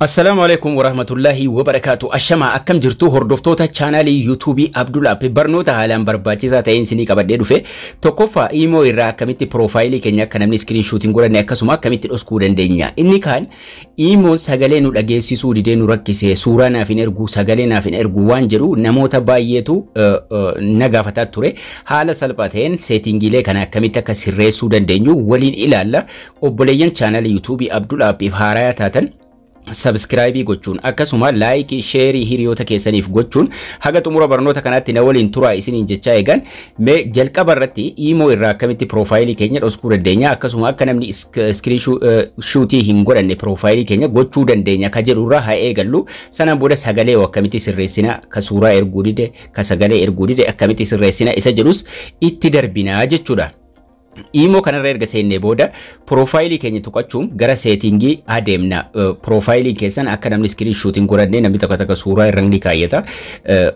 Assalaamu alaikum warahmatullahi wabarakaatu. Ashamaa akkam jirtu hordoftoota chaanaalii yuutuubii Abdulaap barnoota haalaan barbaachisaa ta'een isinii qabadhee dhufe tokkoffaa iimoo irraa akkamitti piroofaayilii keenya akka namni iskiriinshuutiin godhanne akkasuma akkamitti dhoskuu dandeenya. Inni kaan iimoon sagalee nu dhageessisuu didee nu rakkise suuraa naaf hin ergu sagalee naaf hin ergu waan jedhu namoota baay'eetu na gaafataa ture. Haala salphaa ta'een seetingiilee kana akkamitti akka sirreessuu dandeenyu waliin ilaalla. Obboleeyyan chaanaalii yuutuubii Abdulaapiif haarayaa taatan sabskraayibii gochuun akkasuma laayikii sheerii hiriyoota keessaniif gochuun haga xumura barnoota kanaatti na waliin turaa isiniin jechaa eegan mee jalqaba irratti iimoo irraa akkamitti piroofaayilii keenya dhoskuu dandeenya akkasuma akka namni iskiriishuutii eh, hin godhanne piroofaayilii keenya gochuu dandeenya ka jedhurraa haa eegallu sanaan booda sagalee akkamitti sirreessina ka suuraa erguu dide ka sagalee erguu dide akkamitti sirreessina isa jedhus itti darbinaa jechuudha. Imoo kanarra erga seennee booda piroofaayilii keenya tuqachuun gara seetingii adeemna. Piroofaayilii keessan akka namni iskiriin shuutiin godhannee namni tokko tokko suuraa irra ni kaayyata.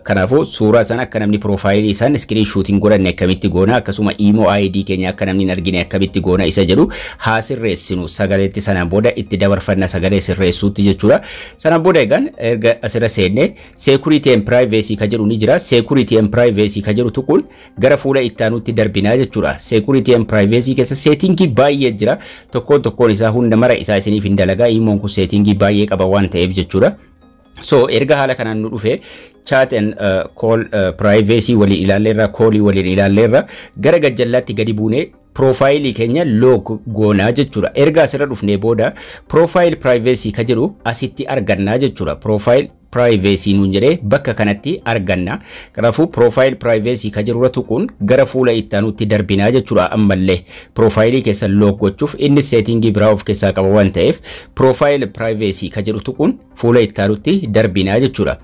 Kanaafuu suuraa sana akka namni piroofaayilii isaan iskiriin shuutiin godhannee akkamitti goona akkasuma imoo ID keenya akka namni hin argine akkamitti goona isa jedhu haa sirreessinu sagaleetti sanaan booda itti dabarfanna sagalee sirreessuutti jechuudha. Sanaan booda egaan erga asirra seennee seekuriitii and piraayivesii ka jedhu ni jira. Seekuriitii and piraayivesii ka jedhu tuquun gara fuula itti aanuutti darbinaa jechuudha. Seekuriitii kun keessa seetingii baay'ee jira. Tokkoon tokkoon isaa hunda mara isaa isaniif hin dalagaa. Imoon kun seetingii baay'ee qaba waan ta'eef jechuudha. soo erga haala kanaan nu dhufe chat and uh, call uh, privacy waliin ilaalleerra koolii waliin ilaalleerra gara gajjallaatti gadi buunee piroofaayilii keenya loog goonaa jechuudha. Erga asirra dhufnee booda piroofaayil piraayivesii ka jedhu asitti argannaa jechuudha. Piroofaayil piraayivesii nuun jedhee bakka kanatti arganna. Kanaafuu piroofaayil piraayivesii ka jiruratu kun gara fuula ittaanuutti darbinaa jechuudha ammallee piroofaayilii keessa gochuuf inni seetingii biraa of keessaa qaba waan ta'eef piroofaayil piraayivesii ka jedhutu kun fuula ittaanuutti darbinaa jechuudha.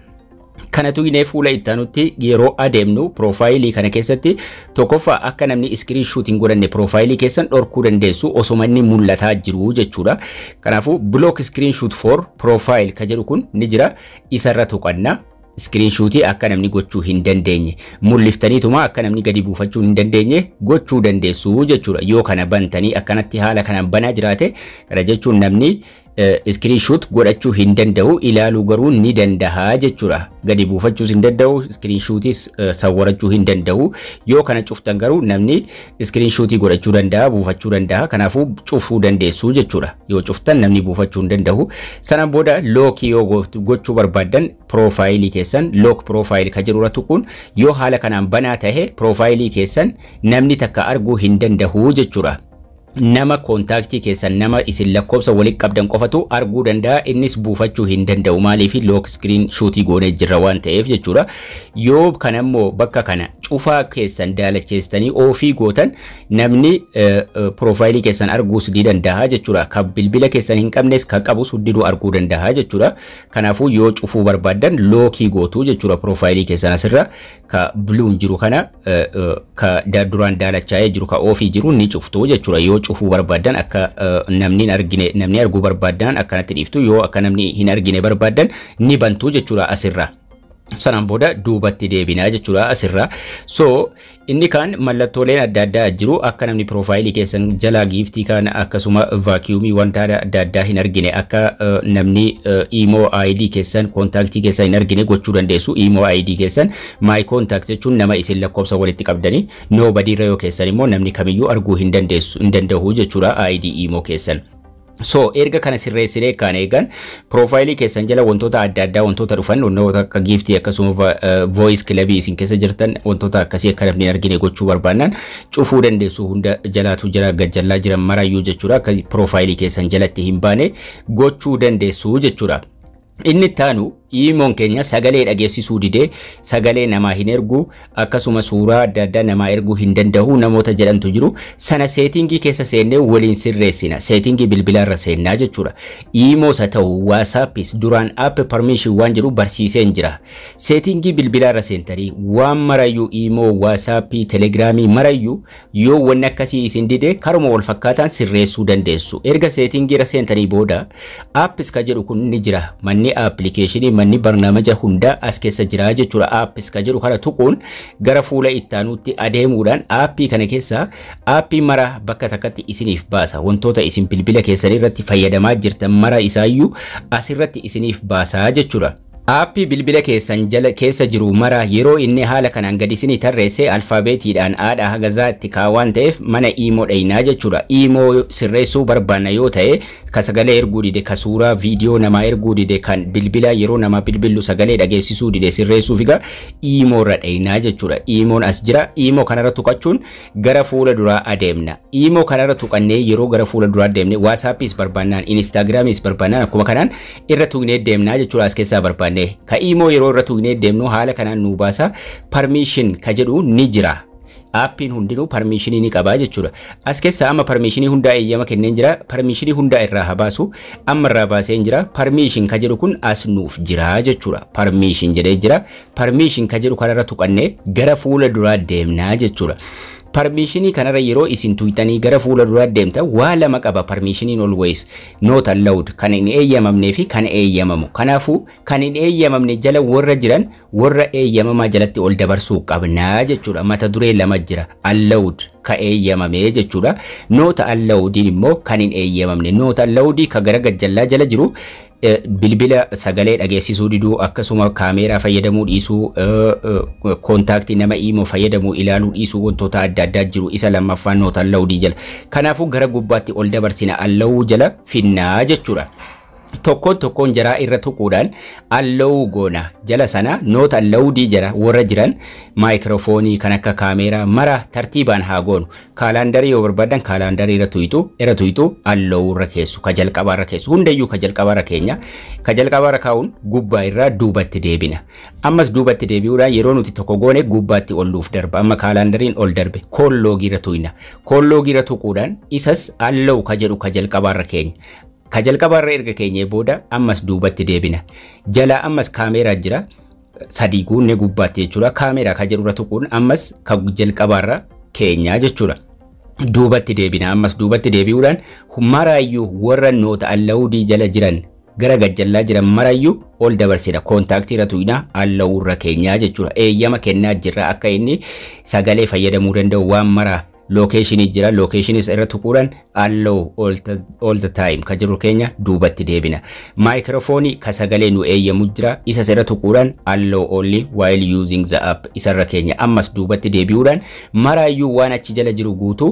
kanatu inee fuula ittaanutti yeroo adeemnu piroofaayilii kana keessatti tokkoffaa akka namni iskiriin shuutiin godhanne piroofaayilii keessan dhorkuu dandeessu osoma inni mul'ataa jiru jechuudha. Kanaafuu block iskiriin shuut piroofaayil ka jedhu kun ni jira isarra tuqannaa iskiriinshuutii akka namni gochuu hin dandeenye mul'iftaniituma akka namni gadi buufachuu hin dandeenye gochuu dandeessu jechuudha yoo kana bantanii akkanatti haala kanaan banaa jiraate kana jechuun namni iskiriinshot eh, godhachuu hin danda'u ilaaluu garuu ni dandaha jechuudha. Gadi buufachuus hin danda'u, iskiriinshotis eh, sawwarachuu hin danda'u. Yoo kana cuftan garuu namni iskiriinshotii godhachuu danda'a, buufachuu danda'a. Kanaafuu cufuu dandeessu jechuudha. Yoo cuftan namni buufachuu hin danda'u. Sanan booda lookii yoo gochuu barbaadan piroofaayilii keessan look piroofaayilii kan jiru kun yoo haala kanaan banaa tahe piroofaayilii keessan namni takka arguu hin danda'u jechuudha. nama koontaaktii keessan nama isin lakkoobsa waliin qabdan qofatu arguu danda'a innis buufachuu hin danda'u maaliif look iskiriin shuutii goonee waan ta'eef jechuudha yoo kanammoo bakka kana cufaa keessan daalacheessitanii ofii gootan namni eh, eh, piroofaayilii keessan arguus ni danda'a jechuudha kan bilbila keessan hin qabnes kan qabus hundinuu arguu danda'a jechuudha kanaafuu yoo cufuu barbaadan lookii gootuu jechuudha piroofaayilii keessan asirra ka biluun jiru kana eh, ka duraan daalachaa'ee jiru ka ofii jiru ni cuftu jechuudha cufuu barbaadan akka eh, namni argine namni arguu barbaadan akkanatti dhiiftu yoo akka namni hin argine barbaadan ni bantu jechuudha asirra. sanaan booda duubatti deebinaa jechuudha asirraa. soo inni kaan mallattooleen adda addaa jiru akka namni piroofaayilii keessan jalaa giiftii kaan akkasuma vaakiyuumii wanta adda addaa hin argine akka namni imoo ID keessan koontaaktii keessan hin argine gochuu dandeessu imoo ID keessan maay koontaakt jechuun nama isin lakkoofsa walitti qabdanii noobadii irra yoo keessan immoo namni kamiyyuu arguu hin danda'u jechuudha ID imoo keessan. So erga kana sirreessinee kaan eegan piroofaayilii keessan jala wantoota adda addaa wantoota dhufan wantoota akka giiftii akkasuma eh, voice kilabii isin keessa jirtan wantoota akkasii akka namni argine gochuu barbaannan cufuu dandeessu hunda jalaatu jira gajjallaa jiran marayyuu jechuudha akka piroofaayilii keessan jalatti hin baane gochuu dandeessu jechuudha. Inni Imoon keenya sagalee dhageessisuu didee sagalee namaa hin ergu akkasuma suuraa adda addaa namaa erguu hin danda'u namoota jedhantu jiru. Sana seetingii keessa seennee waliin sirreessina. Seetingii bilbilaarra seennaa jechuudha. Imoos haa ta'u waasaappiis duraan app parmeeshin waan jedhu barsiiseen jira. Seetingii bilbilaarra seentanii waan marayyuu imoo waasaappii telegiraamii marayyu yoo wanni akkasii isin didee karuma wal fakkaataan sirreessuu dandeessu. Erga seetingiirra seentanii booda appis ka jedhu kun ni jira manni appilikeeshinii uummanni barnaamaja hundaa as keessa jira jechuudha. Aappiis kan jedhu kana tuquun gara fuula ittaanutti adeemuudhaan appii kana keessa appii maraa bakka takkatti isiniif baasa. Wantoota isin bilbila keessanii irratti fayyadamaa jirtan mara isaayyuu asirratti isiniif baasaa jechuudha. Aappii bilbila keessan jala keessa jiru mara yeroo inni haala kanaan gadi isinii tarreessee alfaabeetiidhaan aadha haga zaatti kaawwan ta'eef mana iimoo dhaynaa jechuudha. Iimoo sirreessuu barbaanna yoo ta'e ka sagalee viidiyoo namaa kan bilbila yeroo bilbillu sagalee dhageessisuu dide dhaynaa jechuudha. Iimoon as jira. Iimoo tuqachuun gara fuula duraa adeemna. Iimoo kanarra tuqannee yeroo gara fuula duraa deemne waasaappiis barbaannaan, inistaagiraamiis barbaannaan akkuma kanaan irra tuqnee deemnaa jechuudha as barbaanne. tugne ka imoo yeroo irra tugnee deemnu haala kanaan nuu baasaa 'Parmishin' ka jedhu ni jira. aappiin hundinuu parmiishinii ni qabaa jechuudha. As keessaa amma parmiishinii hundaa eeyyama kenneen jira. Parmiishinii hundaa irraa haa baasu amma irraa baaseen jira. 'Parmishin' ka jedhu kun as nuuf jira jechuudha. 'Parmishin' jedhee jira. Parmiishin ka jedhu kanarra tuqannee gara fuula duraa deemnaa jechuudha. Parmishinii kanarra yeroo isin tuyxanii gara fuula duraa deemtan waa lama qaba parmiishiniin always noota allowed kan hin eeyyamamnee fi kan eeyyamamu. Kanaafuu kan hin eeyyamamne jala warra jiran warra eeyyamamaa jalatti ol dabarsuu qabnaa jechuudha. Mata duree lama jira allowed ka eeyyamamee jechuudha. Noota allowdiin immoo kan hin eeyyamamne noota allowdii ka gara gajjallaa jala jiru Eh, bilbila sagalee dhageessisuu diduu akkasuma kaameeraa fayyadamuu dhiisuu eh, eh, koontaaktii nama iimoo fayyadamuu ilaaluu dhiisuu wantoota adda addaa jiru isa lammaffaan noota alla'uu jala kanaafuu gara gubbaatti ol dabarsina alla'uu jala finnaa jechuudha. tokkoon tokkoon jaraa irra tuquudhaan allowu goona jala sana noota allowudii jara warra jiran maayikiroofoonii kan akka kaameeraa mara tartiibaan haa goonu kaalaandarii yoo barbaadan kaalaandarii irra tuyitu irra tuyitu allowu irra keessu ka jalqabaa irra keessu hundayyuu ka jalqabaa irra keenya ka jalqabaa irra kaa'uun gubbaa irraa duubatti deebina ammas duubatti deebi'uudhaan yeroo nuti tokko goone gubbaatti olluuf darba amma kaalaandariin ol darbe koolloogii irra tuyina koolloogii irra tuquudhaan isas allowu ka jedhu ka jalqabaa irra keenya Ka jalqabarra erga keenyee booda ammas duubatti deebina. Jala ammas kaameeraa jira. Sadii guunnee gubbaatti jechuudha. Kaameeraa ka jirurra tuquun ammas ka jalqabarra keenyaa jechuudha. Duubatti deebina ammas duubatti deebi'uudhaan maraayyuu warra noota allahuudii jala jiran gara gajjallaa jiran maraayyuu ol dabarsina koontaaktii irra tuyina allahuurra keenyaa jechuudha. Eeyyama kennaa jirra akka inni sagalee fayyadamuu danda'u waan maraa lookeeshinii jira lookeeshiniis irra tuquudhaan allow all the time ka jiru keenya duubatti deebina maayikiroofoonii ka sagalee nu eeyyamu jira isas irra tuquudhaan allow only while using the app isarra keenya ammas duubatti deebi'uudhaan maraayyuu waan achi jala jiru guutuu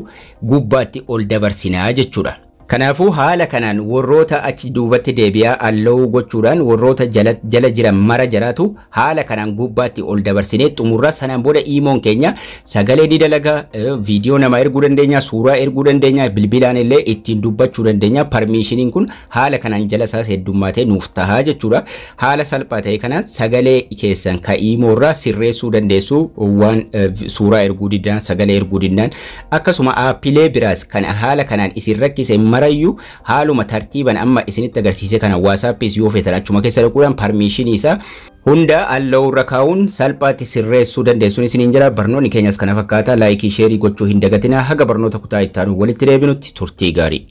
gubbaatti ol dabarsinaa jechuudha. Kanaafuu haala kanaan warroota achi duubatti deebi'aa allau gochuudhaan warroota jala jiran mara jaraatu haala kanaan gubbaatti ol dabarsinee xumurra sanaan booda imoon keenya sagalee didalagaa viidiyoo nama erguu dandeenya, suuraa erguu dandeenya, bilbilaan illee ittiin dubbachuu dandeenya. Parmiishiniin kun haala kanaan jala isaas heddummaatee nuuf tahaa jechuudha. Haala salphaa ta'e kanaan sagalee keessan ka imoorraa sirreessuu dandeessu waan suuraa erguu didaan, sagalee erguu didaan akkasuma aappilee biraas kan haala kanaan isin rakkise marayyuu haaluma tartiiban amma isinitti agarsiise kan waasaappiis yoo feetan achumaa keessa dhaquudhaan parmiishinii isaa hunda alla'uurra kaa'uun salphaatti sirreessuu dandeessuun isiniin jira barnoonni keenyas kana fakkaata laayikii sheerii gochuu hin dagatinaa haga barnoota kutaa itti walitti deebinutti turtii gaarii.